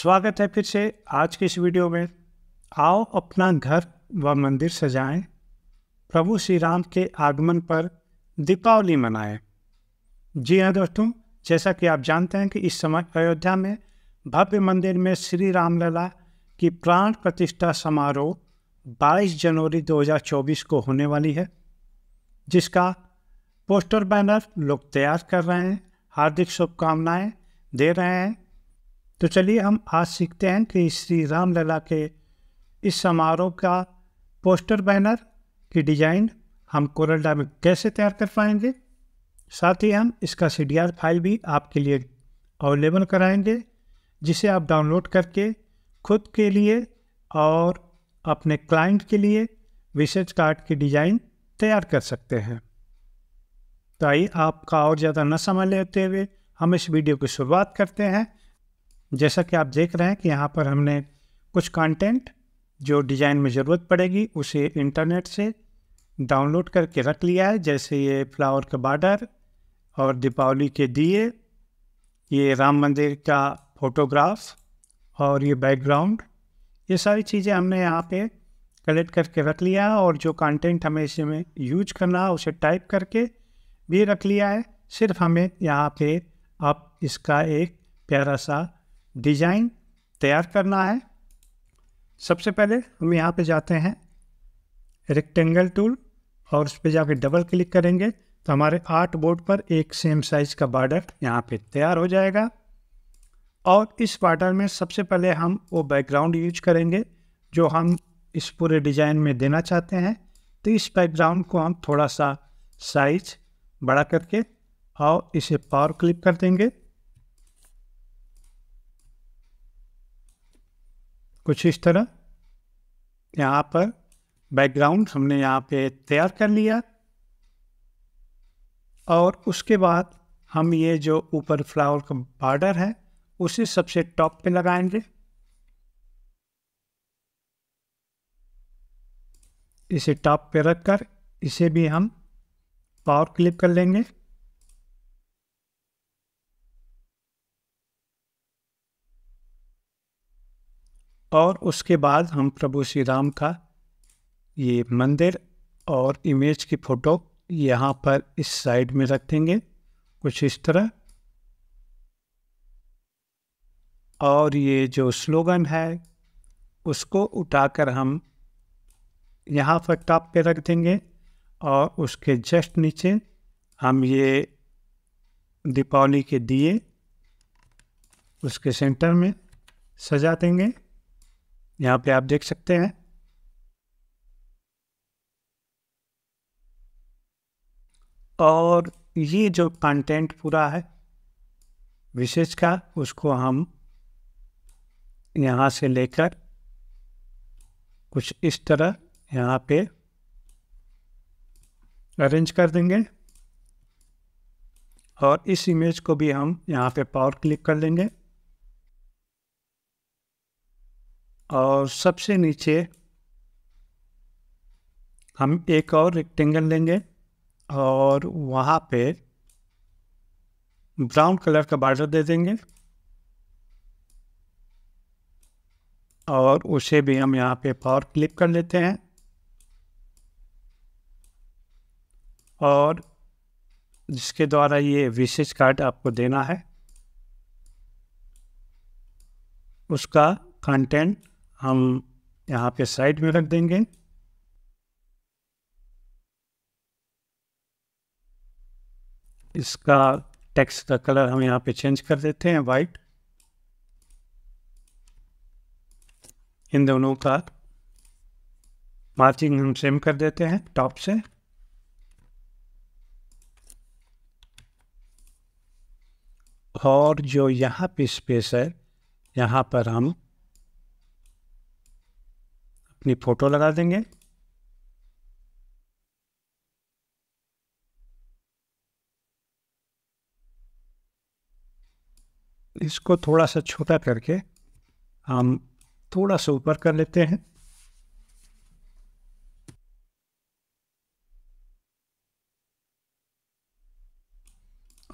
स्वागत है फिर से आज के इस वीडियो में आओ अपना घर व मंदिर सजाएं प्रभु श्री राम के आगमन पर दीपावली मनाएं जी हाँ दोस्तों जैसा कि आप जानते हैं कि इस समय अयोध्या में भव्य मंदिर में श्री रामलला की प्राण प्रतिष्ठा समारोह 22 जनवरी 2024 को होने वाली है जिसका पोस्टर बैनर लोग तैयार कर रहे हैं हार्दिक शुभकामनाएं दे रहे हैं तो चलिए हम आज सीखते हैं कि श्री राम लला के इस समारोह का पोस्टर बैनर की डिज़ाइन हम कोरलडा में कैसे तैयार कर पाएंगे साथ ही हम इसका सी फाइल भी आपके लिए अवेलेबल कराएंगे जिसे आप डाउनलोड करके खुद के लिए और अपने क्लाइंट के लिए विशेष कार्ड की डिज़ाइन तैयार कर सकते हैं तो आइए आपका और ज़्यादा न समय लेते हुए हम इस वीडियो की शुरुआत करते हैं जैसा कि आप देख रहे हैं कि यहाँ पर हमने कुछ कंटेंट जो डिज़ाइन में ज़रूरत पड़ेगी उसे इंटरनेट से डाउनलोड करके रख लिया है जैसे ये फ्लावर का बार्डर और दीपावली के दिए ये राम मंदिर का फोटोग्राफ और ये बैकग्राउंड ये सारी चीज़ें हमने यहाँ पे कलेक्ट करके रख लिया है और जो कंटेंट हमें इसमें यूज करना है उसे टाइप करके भी रख लिया है सिर्फ हमें यहाँ पे आप इसका एक प्यारा सा डिज़ाइन तैयार करना है सबसे पहले हम यहाँ पे जाते हैं रेक्टेंगल टूल और उस पर जाके डबल क्लिक करेंगे तो हमारे आर्ट बोर्ड पर एक सेम साइज़ का बॉर्डर यहाँ पे तैयार हो जाएगा और इस बॉर्डर में सबसे पहले हम वो बैकग्राउंड यूज करेंगे जो हम इस पूरे डिज़ाइन में देना चाहते हैं तो इस बैकग्राउंड को हम थोड़ा सा साइज बड़ा करके और इसे पावर क्लिक कर देंगे कुछ इस तरह यहाँ पर बैकग्राउंड हमने यहाँ पे तैयार कर लिया और उसके बाद हम ये जो ऊपर फ्लावर का बॉर्डर है उसे सबसे टॉप पे लगाएंगे इसे टॉप पे रखकर इसे भी हम पावर क्लिप कर लेंगे और उसके बाद हम प्रभु श्री राम का ये मंदिर और इमेज की फ़ोटो यहाँ पर इस साइड में रख देंगे कुछ इस तरह और ये जो स्लोगन है उसको उठाकर हम यहाँ पर टॉप पे रख देंगे और उसके जस्ट नीचे हम ये दीपावली के दिए उसके सेंटर में सजा देंगे यहाँ पे आप देख सकते हैं और ये जो कंटेंट पूरा है विशेष का उसको हम यहाँ से लेकर कुछ इस तरह यहाँ पे अरेंज कर देंगे और इस इमेज को भी हम यहाँ पे पावर क्लिक कर लेंगे और सबसे नीचे हम एक और रेक्टेंगल लेंगे और वहाँ पे ब्राउन कलर का बॉर्डर दे देंगे और उसे भी हम यहाँ पे पावर क्लिप कर लेते हैं और जिसके द्वारा ये विशेष कार्ड आपको देना है उसका कंटेंट हम यहाँ पे साइड में रख देंगे इसका टेक्स्ट का कलर हम यहाँ पे चेंज कर देते हैं वाइट इन दोनों का मार्चिंग हम सेम कर देते हैं टॉप से और जो यहाँ पे स्पेस है यहाँ पर हम अपनी फ़ोटो लगा देंगे इसको थोड़ा सा छोटा करके हम थोड़ा सा ऊपर कर लेते हैं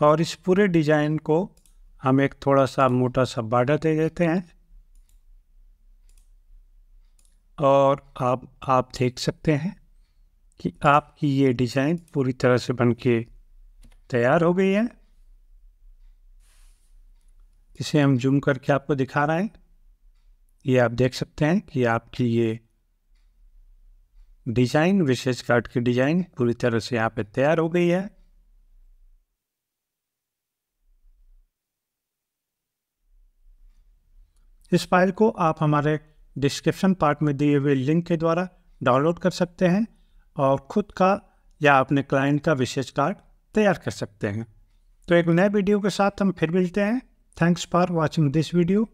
और इस पूरे डिज़ाइन को हम एक थोड़ा सा मोटा सा बार्डर दे देते हैं और आप आप देख सकते हैं कि आपकी ये डिज़ाइन पूरी तरह से बन के तैयार हो गई है इसे हम जूम करके आपको दिखा रहे हैं ये आप देख सकते हैं कि आपकी ये डिज़ाइन विशेष कार्ड की डिज़ाइन पूरी तरह से यहाँ पे तैयार हो गई है इस फाइल को आप हमारे डिस्क्रिप्शन पार्ट में दिए हुए लिंक के द्वारा डाउनलोड कर सकते हैं और खुद का या अपने क्लाइंट का विशेष कार्ड तैयार कर सकते हैं तो एक नए वीडियो के साथ हम फिर मिलते हैं thanks for watching this video